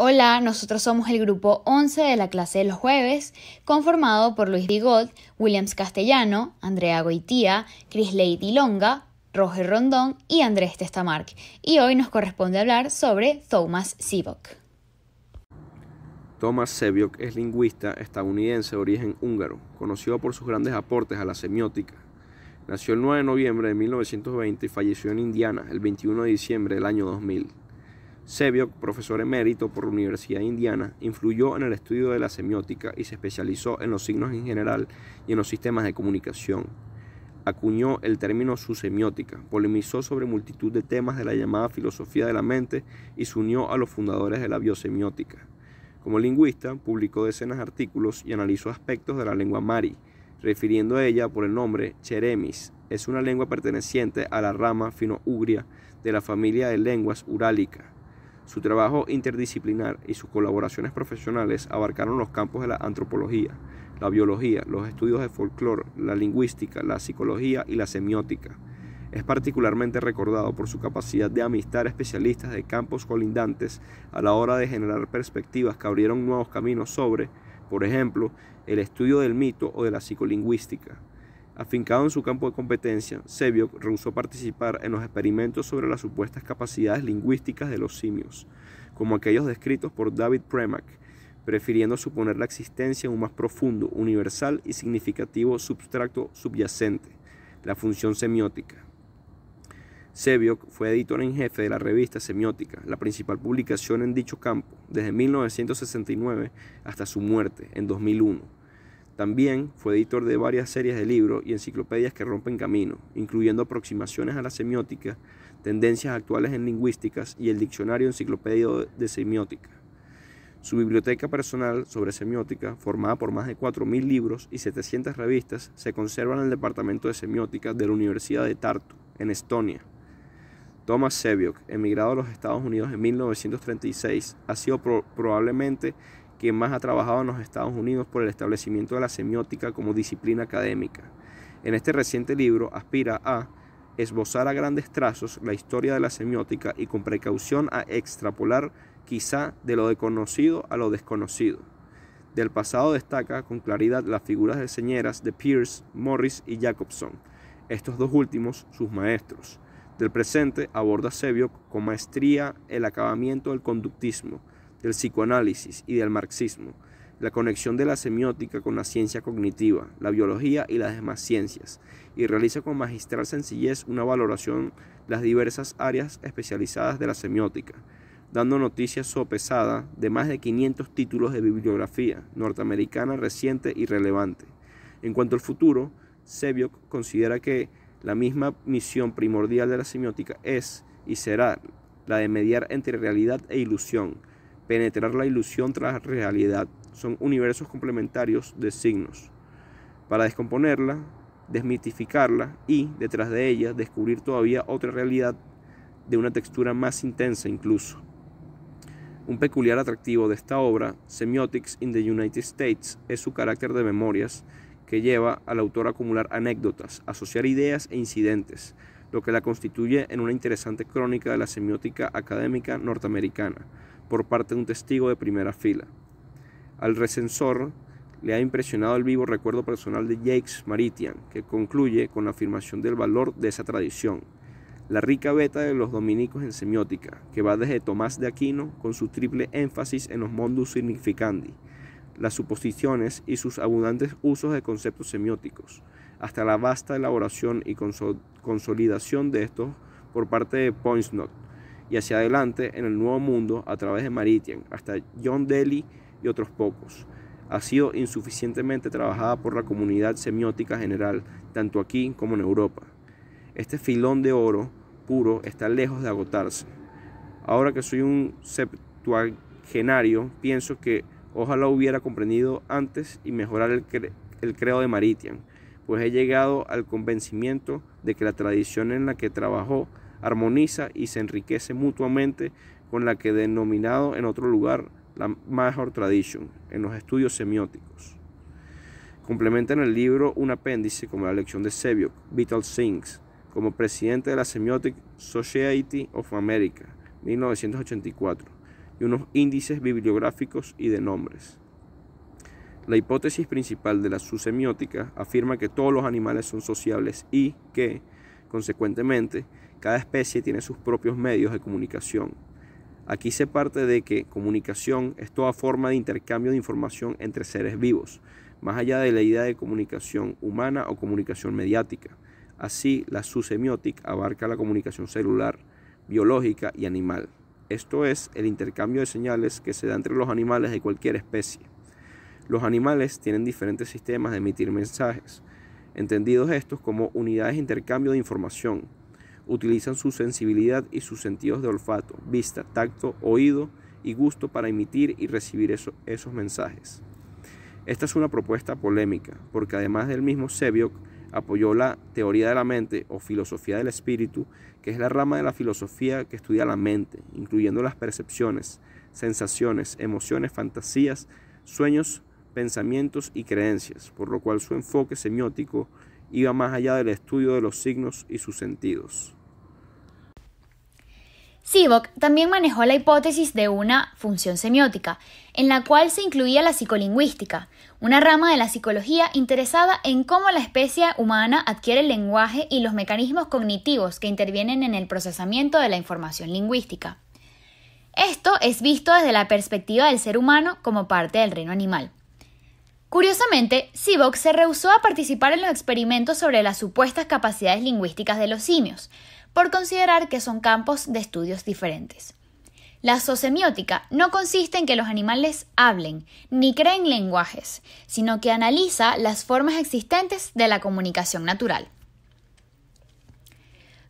Hola, nosotros somos el grupo 11 de la clase de los jueves, conformado por Luis Bigot, Williams Castellano, Andrea Goitía, Lady Longa, Roger Rondón y Andrés Testamark. Y hoy nos corresponde hablar sobre Thomas Sivok. Thomas Sebok es lingüista estadounidense de origen húngaro, conocido por sus grandes aportes a la semiótica. Nació el 9 de noviembre de 1920 y falleció en Indiana el 21 de diciembre del año 2000. Sebiok, profesor emérito por la Universidad Indiana, influyó en el estudio de la semiótica y se especializó en los signos en general y en los sistemas de comunicación. Acuñó el término su semiótica, polemizó sobre multitud de temas de la llamada filosofía de la mente y se unió a los fundadores de la biosemiótica. Como lingüista, publicó decenas de artículos y analizó aspectos de la lengua mari, refiriendo a ella por el nombre Cheremis. Es una lengua perteneciente a la rama fino-ugria de la familia de lenguas urálica su trabajo interdisciplinar y sus colaboraciones profesionales abarcaron los campos de la antropología, la biología, los estudios de folclore, la lingüística, la psicología y la semiótica. Es particularmente recordado por su capacidad de amistar especialistas de campos colindantes a la hora de generar perspectivas que abrieron nuevos caminos sobre, por ejemplo, el estudio del mito o de la psicolingüística. Afincado en su campo de competencia, Sebiok rehusó participar en los experimentos sobre las supuestas capacidades lingüísticas de los simios, como aquellos descritos por David Premack, prefiriendo suponer la existencia de un más profundo, universal y significativo substracto subyacente, la función semiótica. Sebiok fue editor en jefe de la revista Semiótica, la principal publicación en dicho campo, desde 1969 hasta su muerte en 2001 también fue editor de varias series de libros y enciclopedias que rompen camino, incluyendo aproximaciones a la semiótica, tendencias actuales en lingüísticas y el diccionario enciclopédico de semiótica. Su biblioteca personal sobre semiótica, formada por más de 4.000 libros y 700 revistas, se conserva en el Departamento de Semiótica de la Universidad de Tartu, en Estonia. Thomas Sebiok, emigrado a los Estados Unidos en 1936, ha sido probablemente quien más ha trabajado en los Estados Unidos por el establecimiento de la semiótica como disciplina académica. En este reciente libro aspira a esbozar a grandes trazos la historia de la semiótica y con precaución a extrapolar quizá de lo desconocido a lo desconocido. Del pasado destaca con claridad las figuras de señeras de Pierce, Morris y Jacobson, estos dos últimos sus maestros. Del presente aborda Sebiok con maestría el acabamiento del conductismo, del psicoanálisis y del marxismo, la conexión de la semiótica con la ciencia cognitiva, la biología y las demás ciencias, y realiza con magistral sencillez una valoración de las diversas áreas especializadas de la semiótica, dando noticias sopesada de más de 500 títulos de bibliografía norteamericana reciente y relevante. En cuanto al futuro, Sebiok considera que la misma misión primordial de la semiótica es y será la de mediar entre realidad e ilusión, penetrar la ilusión tras la realidad. Son universos complementarios de signos. Para descomponerla, desmitificarla y, detrás de ella, descubrir todavía otra realidad de una textura más intensa incluso. Un peculiar atractivo de esta obra, Semiotics in the United States, es su carácter de memorias que lleva al autor a acumular anécdotas, asociar ideas e incidentes, lo que la constituye en una interesante crónica de la semiótica académica norteamericana, por parte de un testigo de primera fila. Al recensor le ha impresionado el vivo recuerdo personal de Jacques Maritian, que concluye con la afirmación del valor de esa tradición. La rica beta de los dominicos en semiótica, que va desde Tomás de Aquino con su triple énfasis en los mondus significandi, las suposiciones y sus abundantes usos de conceptos semióticos, hasta la vasta elaboración y consolidación de estos por parte de Poinsnot, y hacia adelante en el Nuevo Mundo a través de Maritian, hasta John Daly y otros pocos. Ha sido insuficientemente trabajada por la comunidad semiótica general, tanto aquí como en Europa. Este filón de oro puro está lejos de agotarse. Ahora que soy un septuagenario, pienso que ojalá hubiera comprendido antes y mejorar el, creo credo de Maritian, pues he llegado al convencimiento de que la tradición en la que trabajó armoniza y se enriquece mutuamente con la que denominado en otro lugar la Major Tradition, en los estudios semióticos. Complementa en el libro un apéndice como la lección de Sebiok, Vital Sings, como presidente de la Semiotic Society of America, 1984, y unos índices bibliográficos y de nombres. La hipótesis principal de la subsemiótica afirma que todos los animales son sociables y que, consecuentemente, cada especie tiene sus propios medios de comunicación. Aquí se parte de que comunicación es toda forma de intercambio de información entre seres vivos, más allá de la idea de comunicación humana o comunicación mediática. Así, la semiótica abarca la comunicación celular, biológica y animal. Esto es el intercambio de señales que se da entre los animales de cualquier especie. Los animales tienen diferentes sistemas de emitir mensajes, entendidos estos como unidades de intercambio de información, utilizan su sensibilidad y sus sentidos de olfato, vista, tacto, oído y gusto para emitir y recibir esos mensajes. Esta es una propuesta polémica, porque además del mismo Sebiok apoyó la teoría de la mente o filosofía del espíritu, que es la rama de la filosofía que estudia la mente, incluyendo las percepciones, sensaciones, emociones, fantasías, sueños, pensamientos y creencias, por lo cual su enfoque semiótico iba más allá del estudio de los signos y sus sentidos. Sivok también manejó la hipótesis de una función semiótica, en la cual se incluía la psicolingüística, una rama de la psicología interesada en cómo la especie humana adquiere el lenguaje y los mecanismos cognitivos que intervienen en el procesamiento de la información lingüística. Esto es visto desde la perspectiva del ser humano como parte del reino animal. Curiosamente, Sivok se rehusó a participar en los experimentos sobre las supuestas capacidades lingüísticas de los simios, por considerar que son campos de estudios diferentes. La zoosemiótica no consiste en que los animales hablen ni creen lenguajes, sino que analiza las formas existentes de la comunicación natural.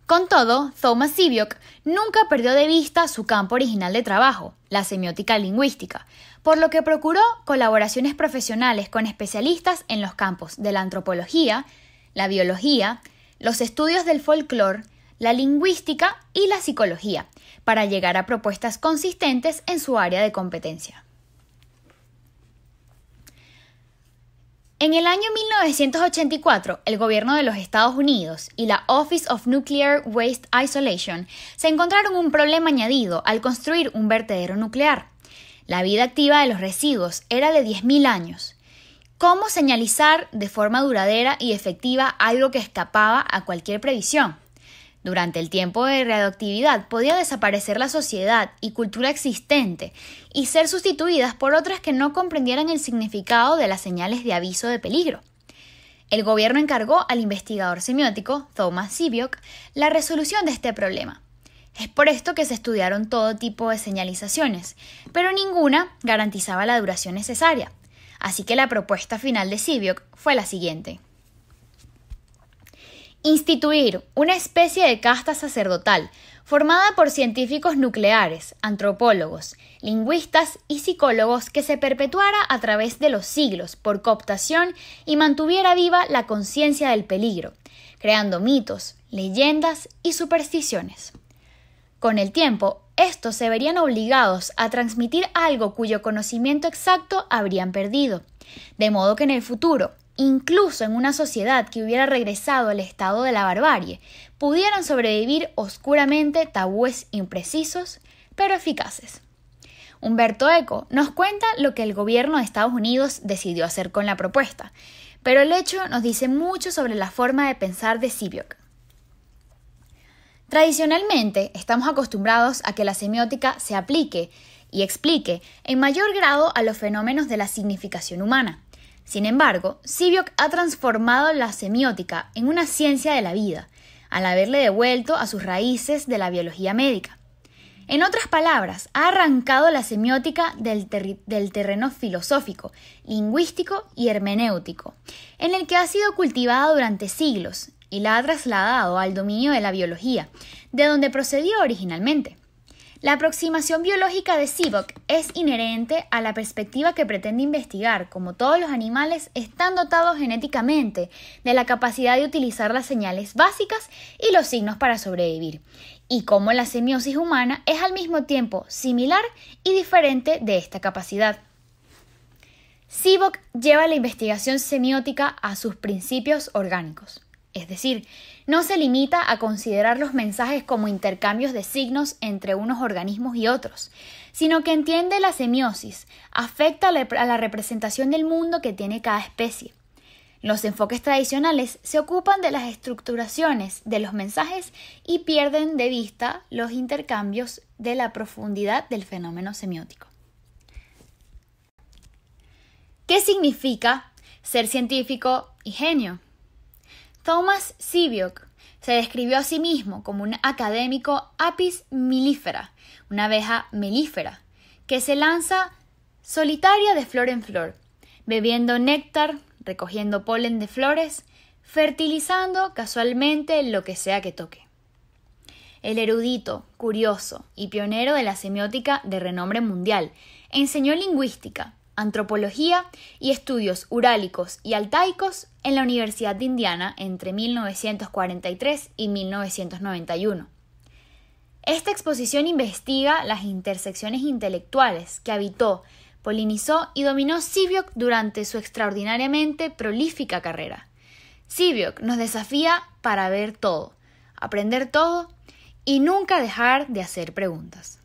Con todo, Thomas sivioc nunca perdió de vista su campo original de trabajo, la semiótica lingüística, por lo que procuró colaboraciones profesionales con especialistas en los campos de la antropología, la biología, los estudios del folclore, la lingüística y la psicología, para llegar a propuestas consistentes en su área de competencia. En el año 1984, el gobierno de los Estados Unidos y la Office of Nuclear Waste Isolation se encontraron un problema añadido al construir un vertedero nuclear. La vida activa de los residuos era de 10.000 años. ¿Cómo señalizar de forma duradera y efectiva algo que escapaba a cualquier previsión? Durante el tiempo de radioactividad podía desaparecer la sociedad y cultura existente y ser sustituidas por otras que no comprendieran el significado de las señales de aviso de peligro. El gobierno encargó al investigador semiótico Thomas Sibiok la resolución de este problema. Es por esto que se estudiaron todo tipo de señalizaciones, pero ninguna garantizaba la duración necesaria. Así que la propuesta final de Sibiok fue la siguiente. Instituir una especie de casta sacerdotal formada por científicos nucleares, antropólogos, lingüistas y psicólogos que se perpetuara a través de los siglos por cooptación y mantuviera viva la conciencia del peligro, creando mitos, leyendas y supersticiones. Con el tiempo, estos se verían obligados a transmitir algo cuyo conocimiento exacto habrían perdido, de modo que en el futuro incluso en una sociedad que hubiera regresado al estado de la barbarie, pudieran sobrevivir oscuramente tabúes imprecisos, pero eficaces. Humberto Eco nos cuenta lo que el gobierno de Estados Unidos decidió hacer con la propuesta, pero el hecho nos dice mucho sobre la forma de pensar de Sibioc. Tradicionalmente, estamos acostumbrados a que la semiótica se aplique y explique en mayor grado a los fenómenos de la significación humana. Sin embargo, Sibiok ha transformado la semiótica en una ciencia de la vida, al haberle devuelto a sus raíces de la biología médica. En otras palabras, ha arrancado la semiótica del, del, terreno filosófico, lingüístico y hermenéutico, en el que ha sido cultivada durante siglos y la ha trasladado al dominio de la biología, de donde procedió originalmente. La aproximación biológica de Sibok es inherente a la perspectiva que pretende investigar, como todos los animales están dotados genéticamente de la capacidad de utilizar las señales básicas y los signos para sobrevivir, y cómo la semiosis humana es al mismo tiempo similar y diferente de esta capacidad. Sibok lleva la investigación semiótica a sus principios orgánicos es decir, no se limita a considerar los mensajes como intercambios de signos entre unos organismos y otros, sino que entiende la semiosis, afecta a la representación del mundo que tiene cada especie. Los enfoques tradicionales se ocupan de las estructuraciones de los mensajes y pierden de vista los intercambios de la profundidad del fenómeno semiótico. ¿Qué significa ser científico y genio? Thomas Sibiok se describió a sí mismo como un académico apis mellifera, una abeja melífera, que se lanza solitaria de flor en flor, bebiendo néctar, recogiendo polen de flores, fertilizando casualmente lo que sea que toque. El erudito, curioso y pionero de la semiótica de renombre mundial, enseñó lingüística, antropología y estudios urálicos y altaicos en la Universidad de Indiana entre 1943 y 1991. Esta exposición investiga las intersecciones intelectuales que habitó, polinizó y dominó Sibiok durante su extraordinariamente prolífica carrera. Sibiok nos desafía para ver todo, aprender todo y nunca dejar de hacer preguntas.